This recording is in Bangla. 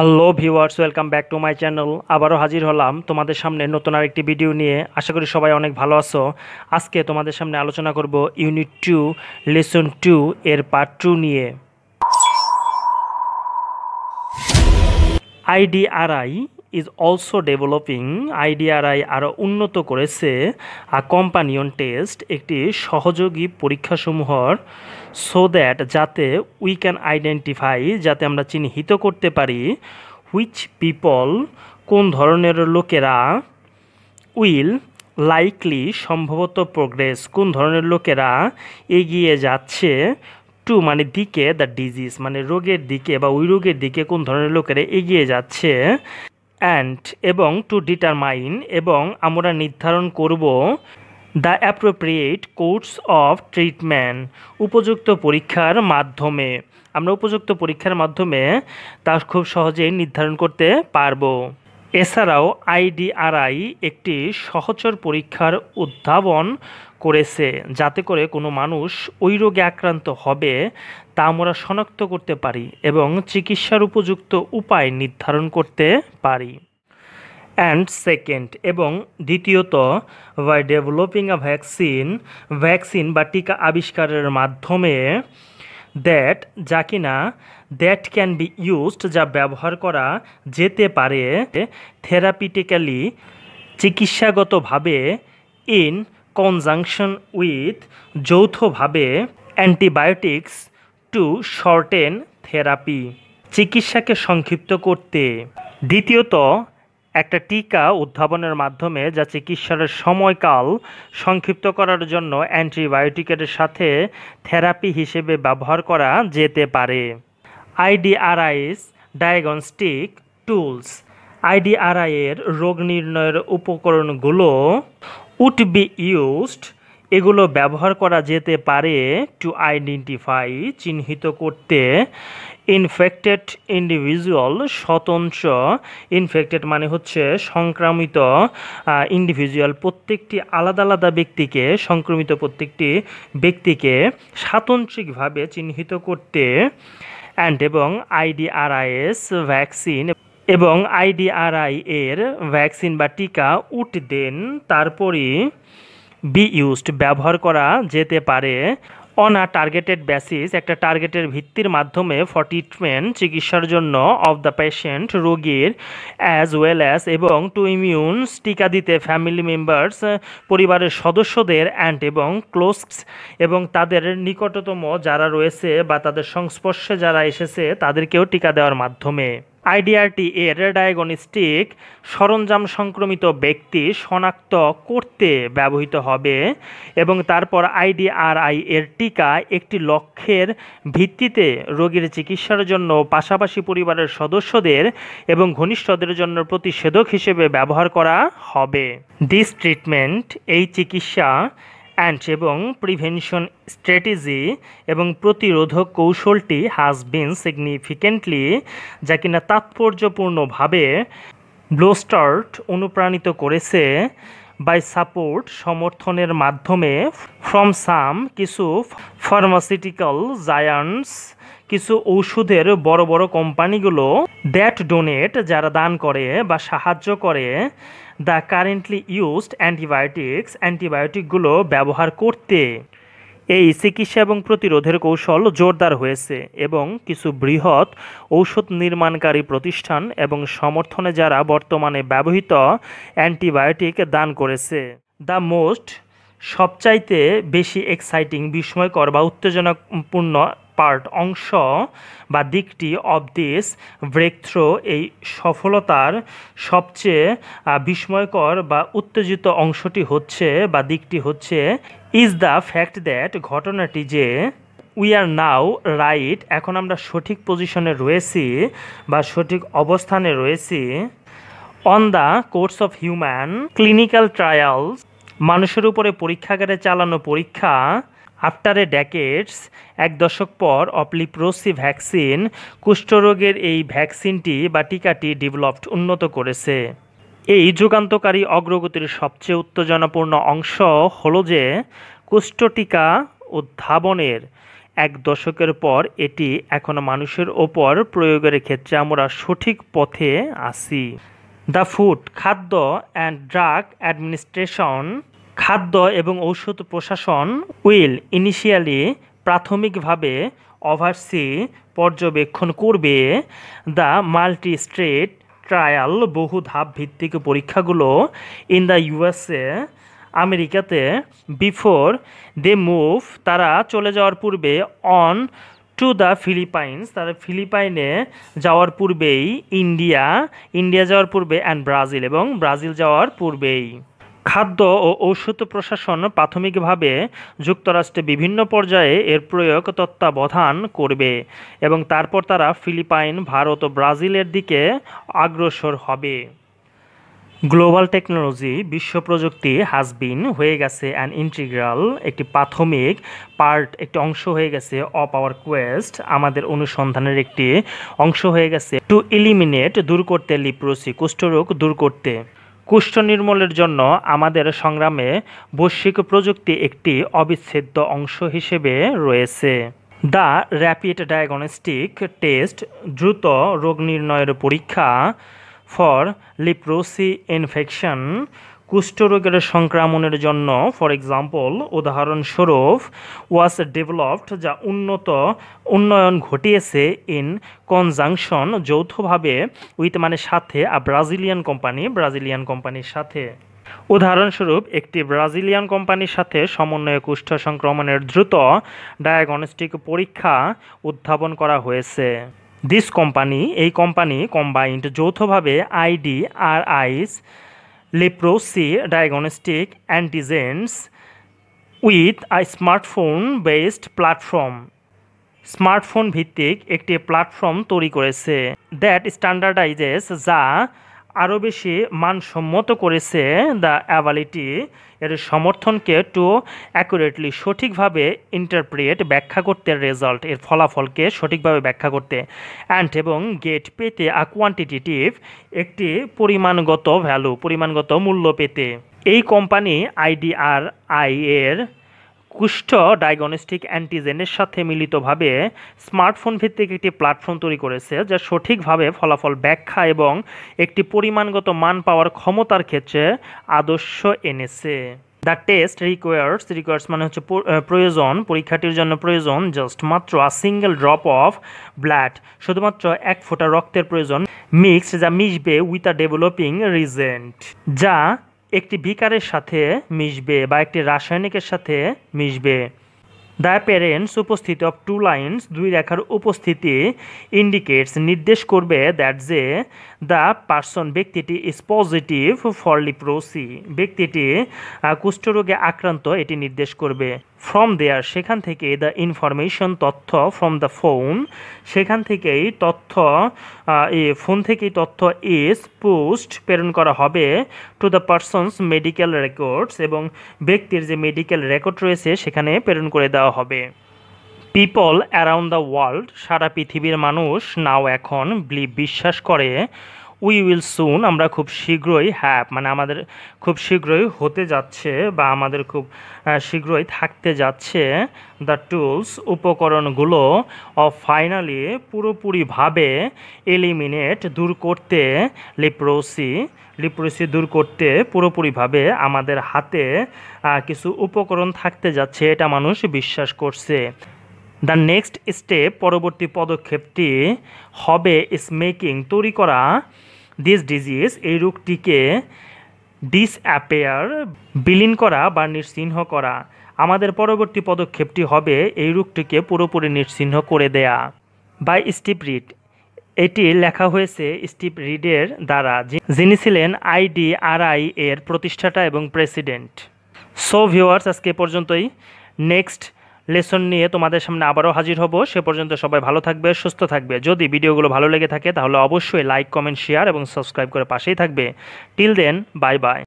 hello viewers welcome back to my channel আবারও হাজির হলাম তোমাদের সামনে নতুন আরেকটি ভিডিও নিয়ে আশা করি সবাই অনেক ভালো আছো আজকে তোমাদের সামনে আলোচনা করব ইউনিট টু লেসন টু এর পার্ট টু নিয়ে IDRI is also developing IDRI আরও উন্নত করেছে আ কম্পানিয়ন টেস্ট একটি সহযোগী পরীক্ষাসমূহর সো দ্যাট যাতে উই ক্যান আইডেন্টিফাই যাতে আমরা চিহ্নিত করতে পারি হুইচ পিপল কোন ধরনের লোকেরা উইল লাইকলি সম্ভবত প্রোগ্রেস কোন ধরনের লোকেরা এগিয়ে যাচ্ছে টু মানে দিকে দ্য ডিজিজ মানে রোগের দিকে বা ওই রোগের দিকে কোন ধরনের লোকেরা এগিয়ে যাচ্ছে অ্যান্ড এবং টু ডিটারমাইন এবং আমরা নির্ধারণ করব the appropriate course of treatment উপযুক্ত পরীক্ষার মাধ্যমে আমরা উপযুক্ত পরীক্ষার মাধ্যমে তা খুব সহজেই নির্ধারণ করতে পারব এছাড়াও আইডিআরআই একটি সহচর পরীক্ষার উদ্ভাবন করেছে যাতে করে কোনো মানুষ ওই রোগে আক্রান্ত হবে তা আমরা শনাক্ত করতে পারি এবং চিকিৎসার উপযুক্ত উপায় নির্ধারণ করতে পারি অ্যান্ড সেকেন্ড এবং দ্বিতীয়ত by developing a vaccine vaccine বা টিকা আবিষ্কারের মাধ্যমে দ্যাট যা কিনা দ্যাট ক্যান বি ইউজড যা ব্যবহার করা যেতে পারে থেরাপিটিক্যালি চিকিৎসাগতভাবে ইন কনজাংশন উইথ যৌথভাবে অ্যান্টিবায়োটিক্স টু শর্টেন থেরাপি চিকিৎসাকে সংক্ষিপ্ত করতে দ্বিতীয়ত একটা টিকা উদ্ভাবনের মাধ্যমে যা চিকিৎসার সময়কাল সংক্ষিপ্ত করার জন্য অ্যান্টিবায়োটিকের সাথে থেরাপি হিসেবে ব্যবহার করা যেতে পারে আইডিআরআইস ডায়াগনস্টিক টুলস আইডিআরআই এর রোগ নির্ণয়ের উপকরণগুলো উড বি ইউজড এগুলো ব্যবহার করা যেতে পারে টু আইডেন্টিফাই চিহ্নিত করতে ইনফেক্টেড ইন্ডিভিজুয়াল স্বতন্ত্র ইনফেক্টেড মানে হচ্ছে সংক্রামিত ইন্ডিভিজুয়াল প্রত্যেকটি আলাদা আলাদা ব্যক্তিকে সংক্রমিত প্রত্যেকটি ব্যক্তিকে স্বাতন্ত্রিকভাবে চিহ্নিত করতে অ্যান্ড এবং আইডিআরআইএস ভ্যাকসিন এবং আইডিআরআই এর ভ্যাকসিন বা টিকা উট দেন তারপরই বি ইউজড ব্যবহার করা যেতে পারে অন আ টার্গেটেড বেসিস একটা টার্গেটের ভিত্তির মাধ্যমে ফর ট্রিটমেন্ট চিকিৎসার জন্য অফ দ্য পেশেন্ট রোগীর অ্যাজ ওয়েল অ্যাজ এবং টু ইমিউনস টিকা দিতে ফ্যামিলি মেম্বার্স পরিবারের সদস্যদের অ্যান্ড এবং ক্লোজস এবং তাদের নিকটতম যারা রয়েছে বা তাদের সংস্পর্শে যারা এসেছে তাদেরকেও টিকা দেওয়ার মাধ্যমে আইডিআরটি এর ডায়াগনস্টিক সরঞ্জাম সংক্রমিত ব্যক্তি শনাক্ত করতে ব্যবহৃত হবে এবং তারপর আইডিআরআই এর টিকা একটি লক্ষ্যের ভিত্তিতে রোগীর চিকিৎসার জন্য পাশাপাশি পরিবারের সদস্যদের এবং ঘনিষ্ঠদের জন্য প্রতিষেধক হিসেবে ব্যবহার করা হবে দিস ট্রিটমেন্ট এই চিকিৎসা অ্যান্ড এবং প্রিভেনশন স্ট্র্যাটেজি এবং প্রতিরোধক কৌশলটি হ্যাজ বিন সিগনিফিকেন্টলি যা কিনা তাৎপর্যপূর্ণভাবে ব্লোস্টার্ট অনুপ্রাণিত করেছে বাই সাপোর্ট সমর্থনের মাধ্যমে ফ্রম সাম কিছু ফার্মাসিউটিক্যাল জায়ান্টস কিছু ঔষধের বড় বড় কোম্পানিগুলো দ্যাট ডোনেট যারা দান করে বা সাহায্য করে দ্য কারেন্টলি ইউজড অ্যান্টিবায়োটিক্স অ্যান্টিবায়োটিকগুলো ব্যবহার করতে এই চিকিৎসা এবং প্রতিরোধের কৌশল জোরদার হয়েছে এবং কিছু বৃহৎ ঔষধ নির্মাণকারী প্রতিষ্ঠান এবং সমর্থনে যারা বর্তমানে ব্যবহৃত অ্যান্টিবায়োটিক দান করেছে দ্য মোস্ট সবচাইতে বেশি এক্সাইটিং বিস্ময়কর বা উত্তেজনাপূর্ণ পার্ট অংশ বা দিকটি অব দিস ব্রেক থ্রো এই সফলতার সবচেয়ে বিস্ময়কর বা উত্তেজিত অংশটি হচ্ছে বা দিকটি হচ্ছে ইজ দ্য ফ্যাক্ট দ্যাট ঘটনাটি যে উই আর নাও রাইট এখন আমরা সঠিক পজিশনে রয়েছি বা সঠিক অবস্থানে রয়েছি on the course of human clinical trials মানুষের উপরে পরীক্ষাগারে চালানো পরীক্ষা আফটার এ ড্যাকেটস এক দশক পর অপ্লিপ্রোসি ভ্যাকসিন কুষ্ঠরোগের এই ভ্যাকসিনটি বা টিকাটি ডেভেলপড উন্নত করেছে এই যুগান্তকারী অগ্রগতির সবচেয়ে উত্তেজনাপূর্ণ অংশ হল যে কুষ্ঠটিকা উদ্ভাবনের এক দশকের পর এটি এখনও মানুষের ওপর প্রয়োগের ক্ষেত্রে আমরা সঠিক পথে আসি দ্য ফুড খাদ্য অ্যান্ড ড্রাগ অ্যাডমিনিস্ট্রেশন খাদ্য এবং ঔষধ প্রশাসন উইল ইনিশিয়ালি প্রাথমিকভাবে ওভারসি পর্যবেক্ষণ করবে দ্য মাল্টি স্টেট ট্রায়াল বহু ধাপ ভিত্তিক পরীক্ষাগুলো ইন দ্য ইউএসএ আমেরিকাতে বিফোর দে মুভ তারা চলে যাওয়ার পূর্বে অন টু দ্য ফিলিপাইন্স তারা ফিলিপাইনে যাওয়ার পূর্বেই ইন্ডিয়া ইন্ডিয়া যাওয়ার পূর্বে অ্যান্ড ব্রাজিল এবং ব্রাজিল যাওয়ার পূর্বেই খাদ্য ও ঔষধ প্রশাসন প্রাথমিকভাবে যুক্তরাষ্ট্রে বিভিন্ন পর্যায়ে এর প্রয়োগ তত্ত্বাবধান করবে এবং তারপর তারা ফিলিপাইন ভারত ও ব্রাজিলের দিকে অগ্রসর হবে গ্লোবাল টেকনোলজি বিশ্ব প্রযুক্তি হাজবিন হয়ে গেছে অ্যান ইন্টিগ্রাল একটি প্রাথমিক পার্ট একটি অংশ হয়ে গেছে অফ আওয়ার কোয়েস্ট আমাদের অনুসন্ধানের একটি অংশ হয়ে গেছে টু ইলিমিনেট দূর করতে লিপ্রোসি কুষ্ঠরোগ দূর করতে কুষ্ঠ নির্মূলের জন্য আমাদের সংগ্রামে বৈশ্বিক প্রযুক্তি একটি অবিচ্ছেদ্য অংশ হিসেবে রয়েছে দ্য র্যাপিড ডায়াগনস্টিক টেস্ট দ্রুত রোগ নির্ণয়ের পরীক্ষা ফর লিপ্রোসি ইনফেকশন কুষ্ঠরোগের সংক্রমণের জন্য ফর এক্সাম্পল উদাহরণস্বরূপ ওয়াস ডেভেলপড যা উন্নত উন্নয়ন ঘটিয়েছে ইন কনজাংশন যৌথভাবে উইথ মানে সাথে আর ব্রাজিলিয়ান কোম্পানি ব্রাজিলিয়ান কোম্পানির সাথে উদাহরণস্বরূপ একটি ব্রাজিলিয়ান কোম্পানির সাথে সমন্বয়ে কুষ্ঠ সংক্রমণের দ্রুত ডায়াগনস্টিক পরীক্ষা উদ্ভাবন করা হয়েছে দিস কোম্পানি এই কোম্পানি কম্বাইন্ড যৌথভাবে IDRI's leprosy diagnostic antigens with a smartphone based platform smartphone ভিত্তিক একটি প্ল্যাটফর্ম তৈরি করেছে দ্যাট স্ট্যান্ডার্ডাইজেস যা আরও বেশি মানসম্মত করেছে দ্য অ্যাভালিটি এর সমর্থনকে টু অ্যাকুরেটলি সঠিকভাবে ইন্টারপ্রিয়েট ব্যাখ্যা করতে রেজাল্ট এর ফলাফলকে সঠিকভাবে ব্যাখ্যা করতে অ্যান্ড এবং গেট পেতে আ কোয়ান্টিটেটিভ একটি পরিমাণগত ভ্যালু পরিমাণগত মূল্য পেতে এই কোম্পানি আইডিআরআই এর কুষ্ঠ ডায়াগনস্টিক অ্যান্টিজেনের সাথে মিলিতভাবে স্মার্টফোন ভিত্তিক একটি প্ল্যাটফর্ম তৈরি করেছে যা সঠিকভাবে ফলাফল ব্যাখ্যা এবং একটি পরিমাণগত মান পাওয়ার ক্ষমতার ক্ষেত্রে আদর্শ এনেছে দ্য টেস্ট রিকোয়ার্স রিকোয়ার্স মানে হচ্ছে প্রয়োজন পরীক্ষাটির জন্য প্রয়োজন জাস্ট মাত্র a single drop of blood শুধুমাত্র এক ফোঁটা রক্তের প্রয়োজন মিক্সড যা মিশবে উইথ আ ডেভেলপিং রিজেন্ট যা একটি বিকারের সাথে মিশবে বা একটি রাসায়নিকের সাথে মিশবে দ্য প্যারেন্টস উপস্থিতি অফ টু লাইন্স দুই রেখার উপস্থিতি ইন্ডিকেটস নির্দেশ করবে দ্যাট যে দ্য পার্সন ব্যক্তিটি ইজ পজিটিভ ফর লিপ্রোসি ব্যক্তিটি কুষ্ঠরোগে আক্রান্ত এটি নির্দেশ করবে ফ্রম দেয়ার সেখান থেকে দ্য ইনফরমেশন তথ্য ফ্রম দ্য ফোন সেখান থেকেই তথ্য এ ফোন থেকেই তথ্য ইজ পোস্ট প্রেরণ করা হবে to the person's medical records এবং ব্যক্তির যে মেডিকেল রেকর্ড রয়েছে সেখানে প্রেরণ করে দেওয়া হবে পিপল অ্যারাউন্ড দ্য ওয়ার্ল্ড সারা পৃথিবীর মানুষ নাও এখন বিশ্বাস করে উই উইল সুন আমরা খুব শীঘ্রই হ্যাপ মানে আমাদের খুব শীঘ্রই হতে যাচ্ছে বা আমাদের খুব শীঘ্রই থাকতে যাচ্ছে দ্য টুলস উপকরণগুলো অফ ফাইনালি পুরোপুরিভাবে এলিমিনেট দূর করতে লিপ্রোসি লিপ্রোসি দূর করতে পুরোপুরিভাবে আমাদের হাতে কিছু উপকরণ থাকতে যাচ্ছে এটা মানুষ বিশ্বাস করছে দ্য নেক্সট স্টেপ পরবর্তী পদক্ষেপটি হবে ইস মেকিং তৈরি করা দিস ডিজিজ এই রোগটিকে ডিসঅ্যাপেয়ার বিলীন করা বা নিশ্চিহ্ন করা আমাদের পরবর্তী পদক্ষেপটি হবে এই রোগটিকে পুরোপুরি নিশ্চিহ্ন করে দেয়া বাই স্টিপ রিড এটি লেখা হয়েছে স্টিপ রিডের দ্বারা যিনি ছিলেন আইডিআরআই এর প্রতিষ্ঠাতা এবং প্রেসিডেন্ট সো ভিউয়ার্স আজকে পর্যন্তই নেক্সট লেসন নিয়ে তোমাদের সামনে আবারও হাজির হব সে পর্যন্ত সবাই ভালো থাকবে সুস্থ থাকবে যদি ভিডিওগুলো ভালো লেগে থাকে তাহলে অবশ্যই লাইক কমেন্ট শেয়ার এবং সাবস্ক্রাইব করে পাশেই থাকবে টিল দেন বাই বাই